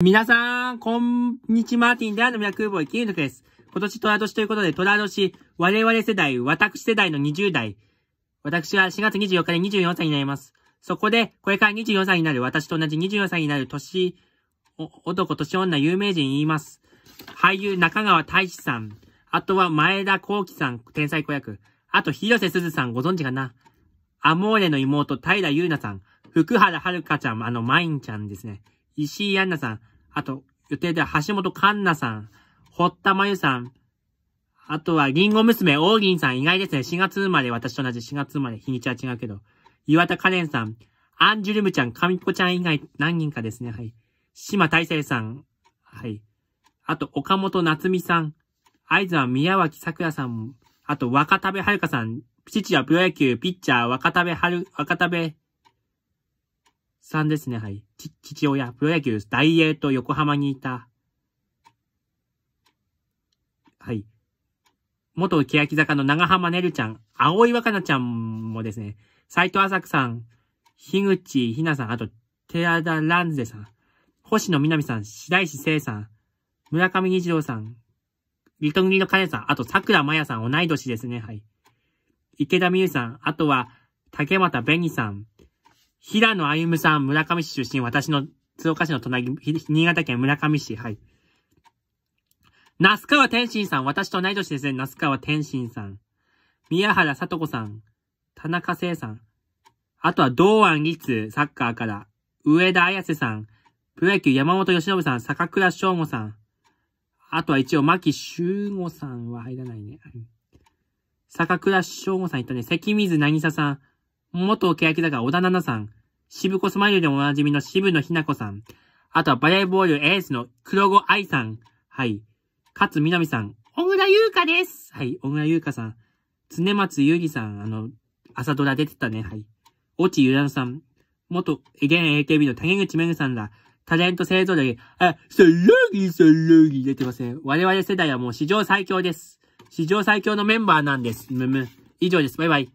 皆さん、こんにちは、マーティンであのミラクーボーイ、キークです。今年虎年ということで、虎年、我々世代、私世代の20代。私は4月24日で24歳になります。そこで、これから24歳になる、私と同じ24歳になる年、男、年女、有名人言います。俳優、中川大志さん。あとは、前田幸喜さん、天才子役。あと、広瀬すずさん、ご存知かなアモーレの妹、平優奈さん。福原遥ちゃん、あの、マインちゃんですね。石井杏奈さん、あと、予定では橋本環奈さん、堀田真由さん、あとは、りんご娘、大銀さん、意外ですね。4月生まれ、私と同じ4月生まれ、日にちは違うけど。岩田カレンさん、アンジュルムちゃん、か子ちゃん以外何人かですね。はい。島大成さん、はい。あと、岡本夏美さん、合図は宮脇桜さん、あと、若田部遥さん、父はプロ野球、ピッチャー、若田部春、若田部んですね、はい。父親、プロ野球、大英と横浜にいた。はい。元欅坂の長浜ねるちゃん、青井若菜ちゃんもですね、斎藤浅くさん、樋口ひなさん、あと、寺田蘭瀬さん、星野みなみさん、白石聖さん、村上二郎さん、リトグリのカネさん、あと桜まやさん、同い年ですね、はい。池田美優さん、あとは、竹俣紅さん、平野歩夢さん、村上市出身、私の鶴岡市の隣、新潟県村上市、はい。那須川天心さん、私と同い年ですね、那須川天心さん。宮原さと子さん、田中聖さん。あとは、道安律、サッカーから、上田綾瀬さん、プロ野球山本由伸さん、坂倉翔吾さん。あとは一応、牧修吾さんは入らないね。坂倉翔吾さんいったね、関水渚さん、元欅坂小田奈々さん、渋子スマイルでおなじみの渋野ひな子さん、あとはバレーボールエースの黒子愛さん、はい、勝みなみさん、小倉優香です。はい、小倉優香さん、常松ゆりさん、あの、朝ドラ出てたね、はい。落ゆらのさん、元、現 AKB の谷口めぐさんら、タレント製造で、あ、さらぎさらぎ出てません。我々世代はもう史上最強です。史上最強のメンバーなんです。むむ。以上です。バイバイ。